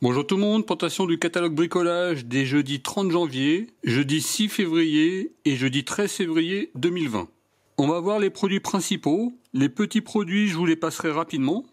Bonjour tout le monde, plantation du catalogue bricolage des jeudis 30 janvier, jeudi 6 février et jeudi 13 février 2020. On va voir les produits principaux. Les petits produits, je vous les passerai rapidement.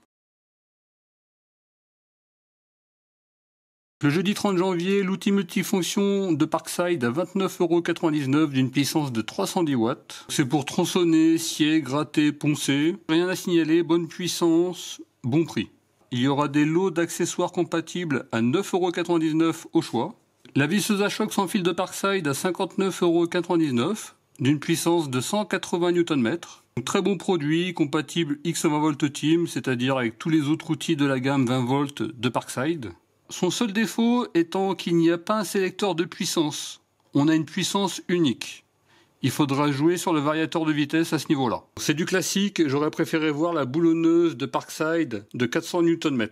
Le jeudi 30 janvier, l'outil multifonction de Parkside à 29,99€ d'une puissance de 310 watts. C'est pour tronçonner, scier, gratter, poncer. Rien à signaler, bonne puissance, bon prix. Il y aura des lots d'accessoires compatibles à 9,99€ au choix. La visseuse à choc sans fil de Parkside à 59,99€, d'une puissance de 180 Nm. un très bon produit, compatible X20V Team, c'est-à-dire avec tous les autres outils de la gamme 20V de Parkside. Son seul défaut étant qu'il n'y a pas un sélecteur de puissance. On a une puissance unique il faudra jouer sur le variateur de vitesse à ce niveau-là. C'est du classique, j'aurais préféré voir la boulonneuse de Parkside de 400 Nm.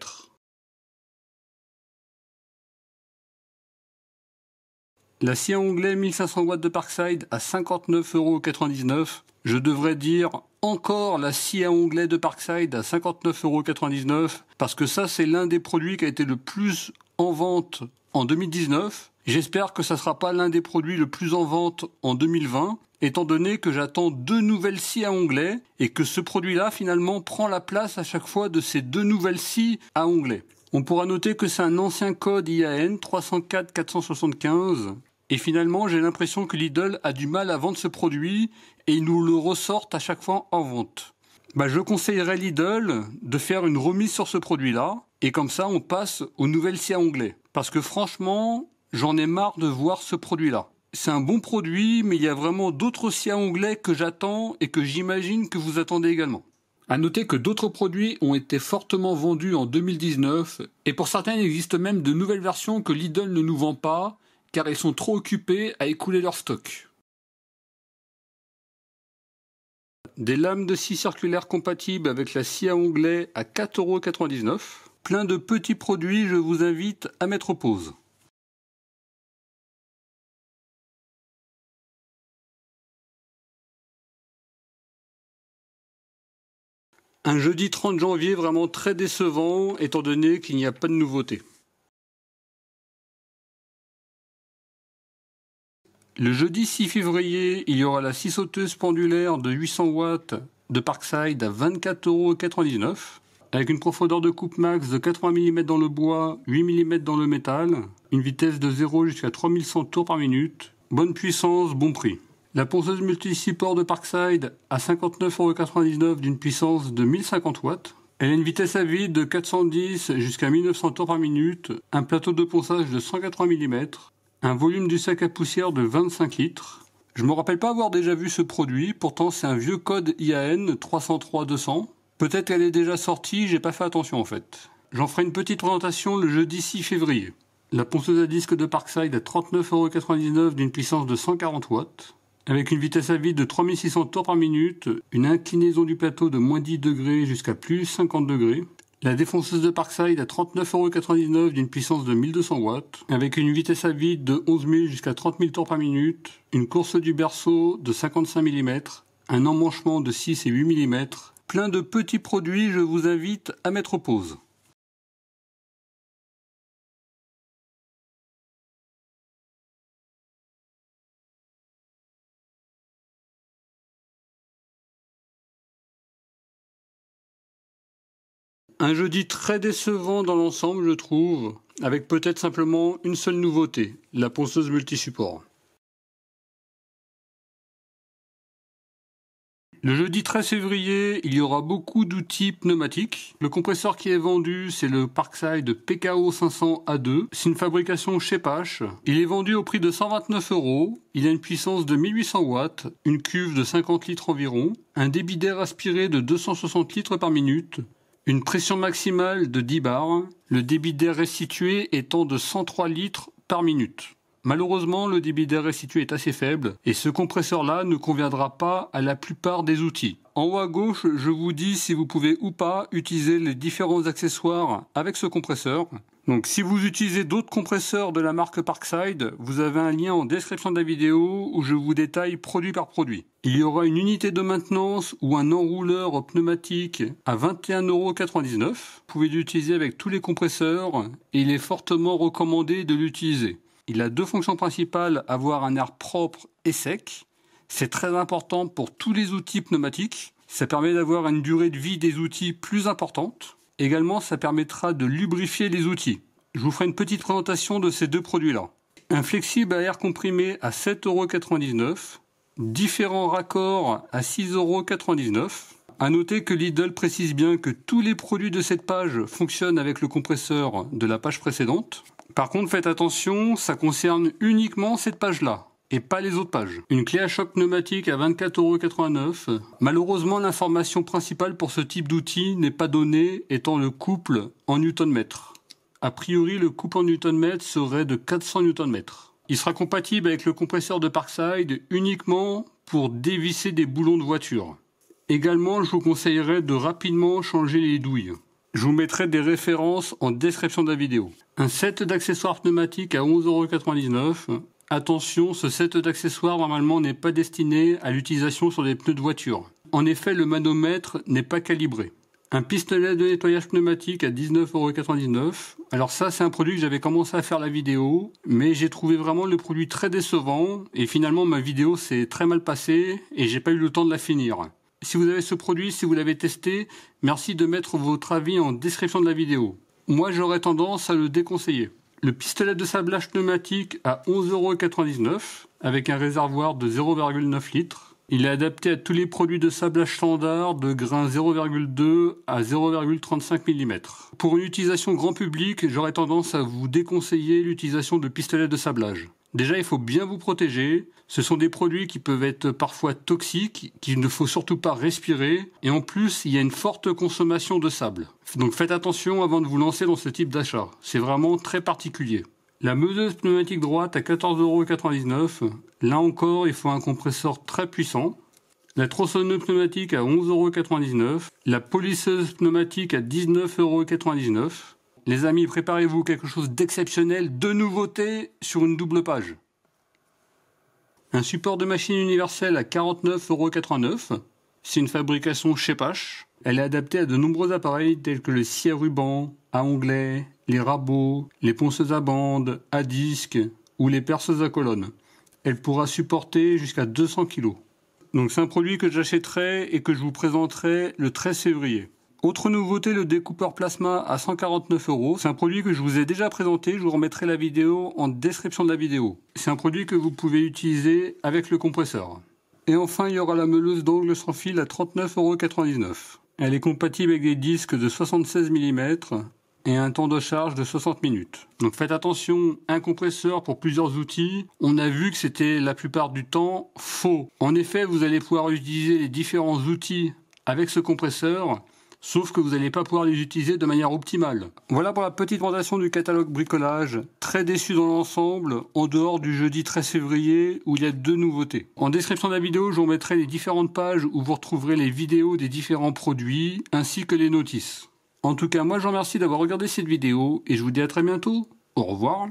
La scie à onglet 1500 watts de Parkside à 59,99€. Je devrais dire encore la scie à onglet de Parkside à 59,99€ parce que ça c'est l'un des produits qui a été le plus en vente en 2019 J'espère que ça ne sera pas l'un des produits le plus en vente en 2020, étant donné que j'attends deux nouvelles scies à onglet et que ce produit-là finalement prend la place à chaque fois de ces deux nouvelles scies à onglet. On pourra noter que c'est un ancien code IAN 304-475 et finalement j'ai l'impression que Lidl a du mal à vendre ce produit et ils nous le ressortent à chaque fois en vente. Bah, je conseillerais Lidl de faire une remise sur ce produit-là et comme ça on passe aux nouvelles scies à onglet. Parce que franchement, J'en ai marre de voir ce produit-là. C'est un bon produit, mais il y a vraiment d'autres à anglais que j'attends et que j'imagine que vous attendez également. À noter que d'autres produits ont été fortement vendus en 2019 et pour certains il existe même de nouvelles versions que Lidl ne nous vend pas car ils sont trop occupés à écouler leur stock. Des lames de scie circulaire compatibles avec la scie à onglet à 4,99€. Plein de petits produits, je vous invite à mettre pause. Un jeudi 30 janvier vraiment très décevant, étant donné qu'il n'y a pas de nouveauté. Le jeudi 6 février, il y aura la scie sauteuse pendulaire de 800 watts de Parkside à 24,99€, avec une profondeur de coupe max de 80 mm dans le bois, 8 mm dans le métal, une vitesse de 0 jusqu'à 3100 tours par minute, bonne puissance, bon prix. La ponceuse multi-sipport de Parkside à 59,99€ d'une puissance de 1050 watts. Elle a une vitesse à vide de 410 jusqu'à 1900 tours par minute, un plateau de ponçage de 180 mm, un volume du sac à poussière de 25 litres. Je ne me rappelle pas avoir déjà vu ce produit, pourtant c'est un vieux code IAN 303-200. Peut-être qu'elle est déjà sortie, j'ai pas fait attention en fait. J'en ferai une petite présentation le jeudi 6 février. La ponceuse à disque de Parkside à 39,99€ d'une puissance de 140 watts. Avec une vitesse à vide de 3600 tours par minute, une inclinaison du plateau de moins 10 degrés jusqu'à plus 50 degrés, la défonceuse de Parkside à 39,99€ d'une puissance de 1200 watts, avec une vitesse à vide de 11 000 jusqu'à 30 000 tours par minute, une course du berceau de 55 mm, un emmanchement de 6 et 8 mm, plein de petits produits, je vous invite à mettre pause. Un jeudi très décevant dans l'ensemble, je trouve, avec peut-être simplement une seule nouveauté, la ponceuse multisupport. Le jeudi 13 février, il y aura beaucoup d'outils pneumatiques. Le compresseur qui est vendu, c'est le Parkside PKO 500A2. C'est une fabrication chez Pache. Il est vendu au prix de 129 euros. Il a une puissance de 1800 watts, une cuve de 50 litres environ, un débit d'air aspiré de 260 litres par minute, une pression maximale de 10 bars, le débit d'air restitué étant de 103 litres par minute. Malheureusement, le débit d'air restitué est assez faible et ce compresseur-là ne conviendra pas à la plupart des outils. En haut à gauche, je vous dis si vous pouvez ou pas utiliser les différents accessoires avec ce compresseur. Donc si vous utilisez d'autres compresseurs de la marque Parkside, vous avez un lien en description de la vidéo où je vous détaille produit par produit. Il y aura une unité de maintenance ou un enrouleur pneumatique à 21,99€. Vous pouvez l'utiliser avec tous les compresseurs et il est fortement recommandé de l'utiliser. Il a deux fonctions principales, avoir un air propre et sec. C'est très important pour tous les outils pneumatiques. Ça permet d'avoir une durée de vie des outils plus importante. Également, ça permettra de lubrifier les outils. Je vous ferai une petite présentation de ces deux produits-là. Un flexible à air comprimé à 7,99€, différents raccords à 6,99€. À noter que Lidl précise bien que tous les produits de cette page fonctionnent avec le compresseur de la page précédente. Par contre, faites attention, ça concerne uniquement cette page-là et pas les autres pages. Une clé à choc pneumatique à 24,89€. Malheureusement, l'information principale pour ce type d'outil n'est pas donnée, étant le couple en newton-mètre. A priori, le couple en newton-mètre serait de 400 newton mètres Il sera compatible avec le compresseur de Parkside uniquement pour dévisser des boulons de voiture. Également, je vous conseillerais de rapidement changer les douilles. Je vous mettrai des références en description de la vidéo. Un set d'accessoires pneumatiques à 11,99€, Attention, ce set d'accessoires normalement n'est pas destiné à l'utilisation sur des pneus de voiture. En effet, le manomètre n'est pas calibré. Un pistolet de nettoyage pneumatique à 19,99€. Alors ça, c'est un produit que j'avais commencé à faire la vidéo, mais j'ai trouvé vraiment le produit très décevant, et finalement ma vidéo s'est très mal passée, et j'ai pas eu le temps de la finir. Si vous avez ce produit, si vous l'avez testé, merci de mettre votre avis en description de la vidéo. Moi, j'aurais tendance à le déconseiller. Le pistolet de sablage pneumatique à 11,99€ avec un réservoir de 0,9 litres. Il est adapté à tous les produits de sablage standard de grains 0,2 à 0,35 mm. Pour une utilisation grand public, j'aurais tendance à vous déconseiller l'utilisation de pistolets de sablage. Déjà, il faut bien vous protéger. Ce sont des produits qui peuvent être parfois toxiques, qu'il ne faut surtout pas respirer. Et en plus, il y a une forte consommation de sable. Donc faites attention avant de vous lancer dans ce type d'achat. C'est vraiment très particulier. La meuseuse pneumatique droite à 14,99€. Là encore, il faut un compresseur très puissant. La tronçonneuse pneumatique à 11,99€. La polisseuse pneumatique à 19,99€. Les amis, préparez-vous quelque chose d'exceptionnel, de nouveauté sur une double page. Un support de machine universelle à 49,89€. C'est une fabrication chez Pache. Elle est adaptée à de nombreux appareils tels que le scie à ruban, à onglet, les rabots, les ponceuses à bande, à disque ou les perceuses à colonne. Elle pourra supporter jusqu'à 200 kg. Donc c'est un produit que j'achèterai et que je vous présenterai le 13 février. Autre nouveauté, le découpeur plasma à 149 euros. C'est un produit que je vous ai déjà présenté. Je vous remettrai la vidéo en description de la vidéo. C'est un produit que vous pouvez utiliser avec le compresseur. Et enfin, il y aura la meuleuse d'angle sans fil à euros. Elle est compatible avec des disques de 76 mm et un temps de charge de 60 minutes. Donc faites attention, un compresseur pour plusieurs outils, on a vu que c'était la plupart du temps faux. En effet, vous allez pouvoir utiliser les différents outils avec ce compresseur sauf que vous n'allez pas pouvoir les utiliser de manière optimale. Voilà pour la petite présentation du catalogue bricolage, très déçu dans l'ensemble, en dehors du jeudi 13 février où il y a deux nouveautés. En description de la vidéo, je vous mettrai les différentes pages où vous retrouverez les vidéos des différents produits, ainsi que les notices. En tout cas, moi je vous remercie d'avoir regardé cette vidéo et je vous dis à très bientôt. Au revoir.